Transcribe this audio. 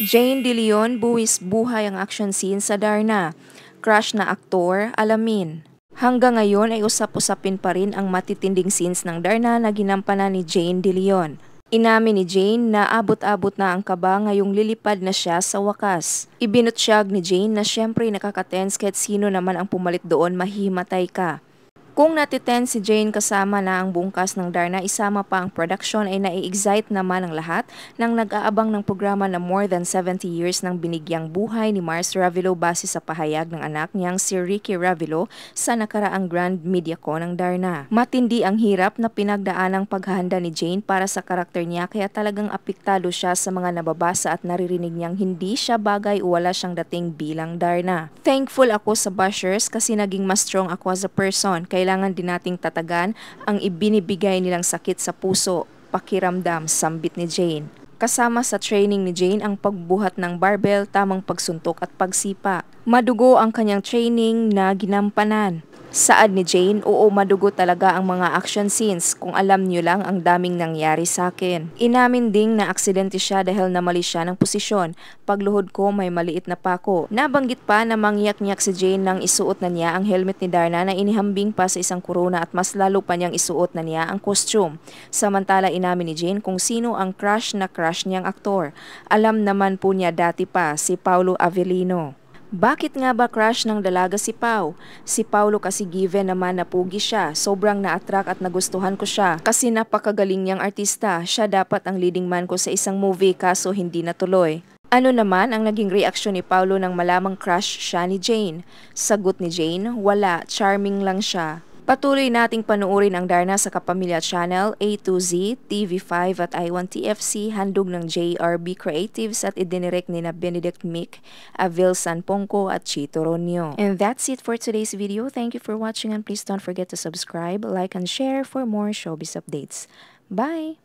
Jane De Leon buwis buhay ang action scene sa Darna. Crush na aktor, alamin. Hanggang ngayon ay usap-usapin pa rin ang matitinding scenes ng Darna na ginampanan ni Jane De Leon. Inamin ni Jane na abot-abot na ang kaba ngayong lilipad na siya sa wakas. Ibinutsyag ni Jane na siyempre nakakatense kahit sino naman ang pumalit doon mahimatay ka. Kung natiten si Jane kasama na ang bungkas ng Darna, isama pa ang production ay nai-excite naman ang lahat nang nag-aabang ng programa na more than 70 years ng binigyang buhay ni Mars Ravelo base sa pahayag ng anak niyang si Ricky Ravelo sa nakaraang Grand MediaCon ng Darna. Matindi ang hirap na pinagdaan ang paghahanda ni Jane para sa karakter niya kaya talagang apiktado siya sa mga nababasa at naririnig niyang hindi siya bagay o wala siyang dating bilang Darna. Thankful ako sa bashers kasi naging mas strong ako as a person kaya kailangan din nating tatagan ang ibinibigay nilang sakit sa puso, pakiramdam, sambit ni Jane. Kasama sa training ni Jane ang pagbuhat ng barbell, tamang pagsuntok at pagsipa. Madugo ang kanyang training na ginampanan. Saad ni Jane, oo madugo talaga ang mga action scenes kung alam niyo lang ang daming nangyari sa akin. Inamin ding na aksidente siya dahil namali siya ng posisyon. Pagluhod ko may maliit na pako. Nabanggit pa na mangyak-nyak si Jane nang isuot na niya ang helmet ni Darna na inihambing pa sa isang corona at mas lalo pa niyang isuot na niya ang costume. Samantala inamin ni Jane kung sino ang crush na crush niyang aktor. Alam naman po niya dati pa si Paulo Avellino. Bakit nga ba crush ng dalaga si Pau? Si Paulo kasi given naman na pugi siya. Sobrang na-attract at nagustuhan ko siya. Kasi napakagaling niyang artista. Siya dapat ang leading man ko sa isang movie kaso hindi natuloy. Ano naman ang naging reaksyon ni Paulo nang malamang crush siya ni Jane? Sagot ni Jane, wala, charming lang siya. Patuloy nating panuurin ang Darna sa Kapamilya Channel, A2Z, TV5 at I1TFC, handog ng JRB Creatives at idinirek ni na Benedict Mick, Avil Sanpongko at Chito Ronyo. And that's it for today's video. Thank you for watching and please don't forget to subscribe, like, and share for more showbiz updates. Bye!